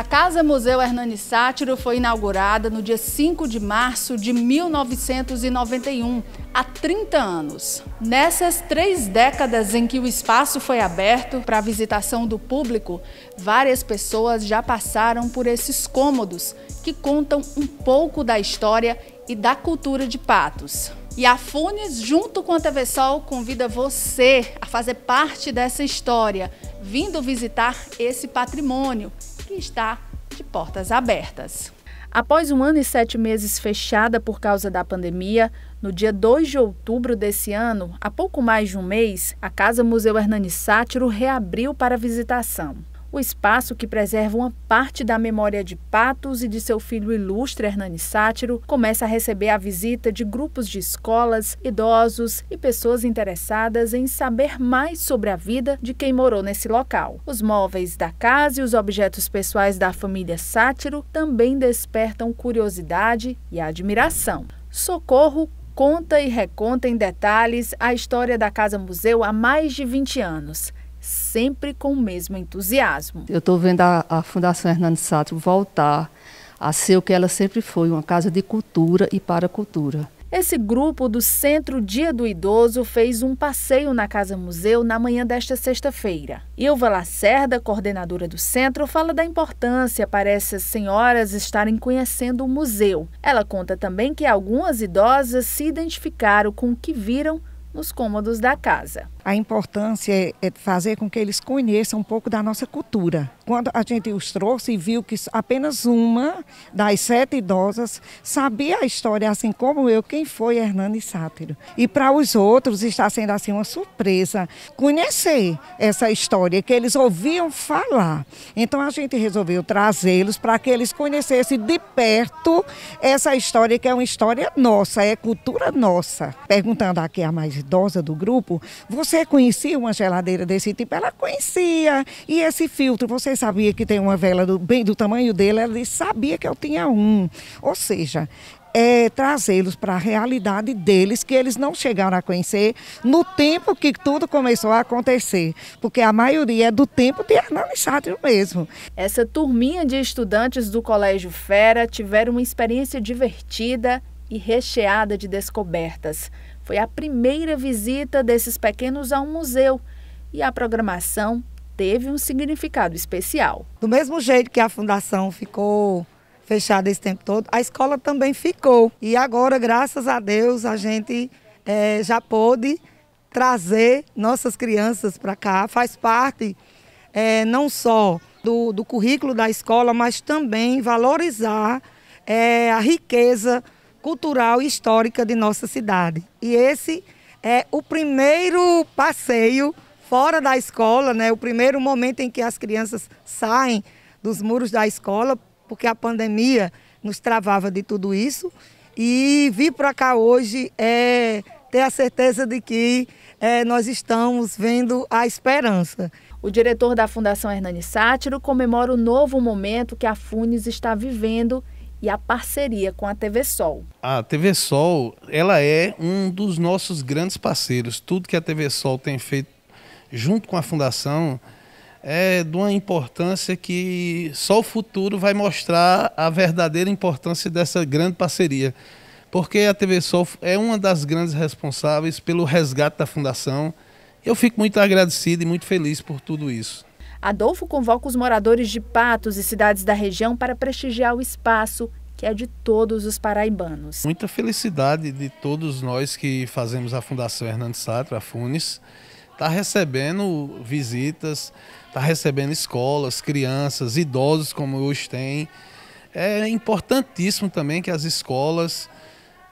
A Casa Museu Hernani Sátiro foi inaugurada no dia 5 de março de 1991, há 30 anos. Nessas três décadas em que o espaço foi aberto para a visitação do público, várias pessoas já passaram por esses cômodos, que contam um pouco da história e da cultura de Patos. E a Funes, junto com a TV Sol, convida você a fazer parte dessa história, vindo visitar esse patrimônio que está de portas abertas. Após um ano e sete meses fechada por causa da pandemia, no dia 2 de outubro desse ano, há pouco mais de um mês, a Casa Museu Hernani Sátiro reabriu para visitação. O espaço que preserva uma parte da memória de Patos e de seu filho ilustre Hernani Sátiro começa a receber a visita de grupos de escolas, idosos e pessoas interessadas em saber mais sobre a vida de quem morou nesse local. Os móveis da casa e os objetos pessoais da família Sátiro também despertam curiosidade e admiração. Socorro conta e reconta em detalhes a história da Casa Museu há mais de 20 anos sempre com o mesmo entusiasmo. Eu estou vendo a, a Fundação Hernandes Sato voltar a ser o que ela sempre foi, uma casa de cultura e para cultura. Esse grupo do Centro Dia do Idoso fez um passeio na Casa Museu na manhã desta sexta-feira. Ilva Lacerda, coordenadora do centro, fala da importância para essas senhoras estarem conhecendo o museu. Ela conta também que algumas idosas se identificaram com o que viram nos cômodos da casa. A importância é, é fazer com que eles conheçam um pouco da nossa cultura quando a gente os trouxe e viu que apenas uma das sete idosas sabia a história, assim como eu, quem foi Hernani Sátiro. E para os outros está sendo assim uma surpresa conhecer essa história que eles ouviam falar. Então a gente resolveu trazê-los para que eles conhecessem de perto essa história que é uma história nossa, é cultura nossa. Perguntando aqui a mais idosa do grupo, você conhecia uma geladeira desse tipo? Ela conhecia. E esse filtro, você sabia que tem uma vela do, bem do tamanho dele, ela disse, sabia que eu tinha um. Ou seja, é trazê-los para a realidade deles, que eles não chegaram a conhecer no tempo que tudo começou a acontecer, porque a maioria é do tempo de Hernani Sátiro mesmo. Essa turminha de estudantes do Colégio Fera tiveram uma experiência divertida e recheada de descobertas. Foi a primeira visita desses pequenos a um museu e a programação teve um significado especial. Do mesmo jeito que a fundação ficou fechada esse tempo todo, a escola também ficou. E agora, graças a Deus, a gente é, já pôde trazer nossas crianças para cá. Faz parte é, não só do, do, currículo da escola, mas também valorizar é, a riqueza cultural e histórica de nossa cidade. E esse é o primeiro passeio fora da escola, né? O primeiro momento em que as crianças saem dos muros da escola, porque a pandemia nos travava de tudo isso. E vir para cá hoje é ter a certeza de que é, nós estamos vendo a esperança. O diretor da Fundação Hernani Sátiro comemora o novo momento que a Funes está vivendo e a parceria com a TV Sol. A TV Sol, ela é um dos nossos grandes parceiros. Tudo que a TV Sol tem feito junto com a fundação, é de uma importância que só o futuro vai mostrar a verdadeira importância dessa grande parceria. Porque a TV Sol é uma das grandes responsáveis pelo resgate da fundação. Eu fico muito agradecido e muito feliz por tudo isso. Adolfo convoca os moradores de Patos e cidades da região para prestigiar o espaço, que é de todos os paraibanos. Muita felicidade de todos nós que fazemos a Fundação Hernandes Sá a FUNES está recebendo visitas, está recebendo escolas, crianças, idosos como hoje tem. É importantíssimo também que as escolas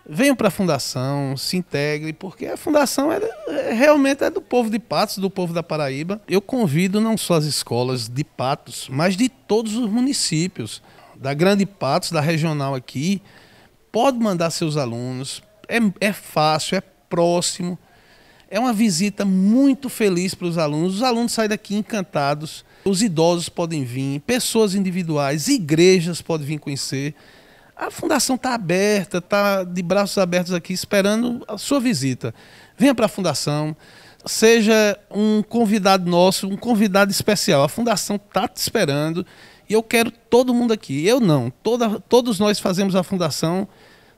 venham para a fundação, se integrem, porque a fundação é, é, realmente é do povo de Patos, do povo da Paraíba. Eu convido não só as escolas de Patos, mas de todos os municípios da Grande Patos, da regional aqui, pode mandar seus alunos. É, é fácil, é próximo. É uma visita muito feliz para os alunos. Os alunos saem daqui encantados. Os idosos podem vir, pessoas individuais, igrejas podem vir conhecer. A fundação está aberta, está de braços abertos aqui, esperando a sua visita. Venha para a fundação, seja um convidado nosso, um convidado especial. A fundação está te esperando e eu quero todo mundo aqui. Eu não, toda, todos nós fazemos a fundação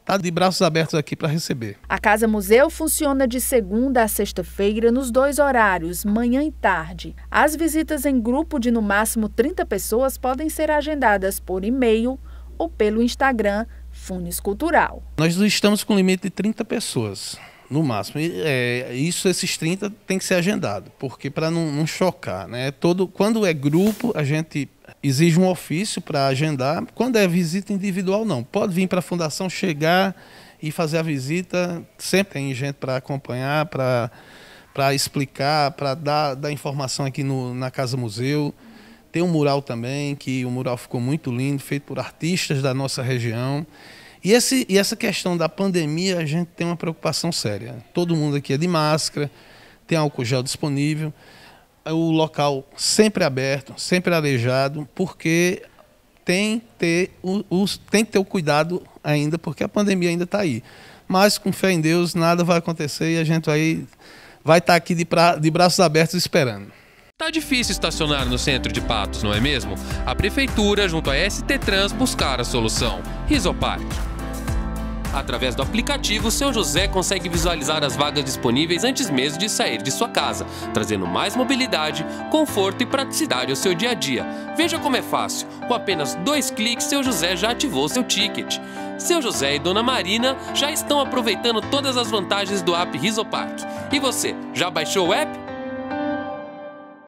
está de braços abertos aqui para receber. A Casa Museu funciona de segunda a sexta-feira nos dois horários, manhã e tarde. As visitas em grupo de no máximo 30 pessoas podem ser agendadas por e-mail ou pelo Instagram Funes Cultural. Nós estamos com um limite de 30 pessoas no máximo. é, isso, esses 30 tem que ser agendado, porque para não, não, chocar, né? É todo, quando é grupo, a gente exige um ofício para agendar. Quando é visita individual, não. Pode vir para a fundação, chegar e fazer a visita. Sempre tem gente para acompanhar, para para explicar, para dar, dar informação aqui no, na Casa Museu. Tem um mural também, que o mural ficou muito lindo, feito por artistas da nossa região. E, esse, e essa questão da pandemia, a gente tem uma preocupação séria. Todo mundo aqui é de máscara, tem álcool gel disponível o local sempre aberto, sempre arejado, porque tem, ter o, tem que ter o cuidado ainda, porque a pandemia ainda está aí. Mas com fé em Deus, nada vai acontecer e a gente aí vai estar tá aqui de, pra, de braços abertos esperando. Tá difícil estacionar no centro de Patos, não é mesmo? A prefeitura, junto à ST Trans, buscar a solução. Risoparque. Através do aplicativo, seu José consegue visualizar as vagas disponíveis antes mesmo de sair de sua casa, trazendo mais mobilidade, conforto e praticidade ao seu dia a dia. Veja como é fácil. Com apenas dois cliques, seu José já ativou seu ticket. Seu José e Dona Marina já estão aproveitando todas as vantagens do app Risopark. E você, já baixou o app?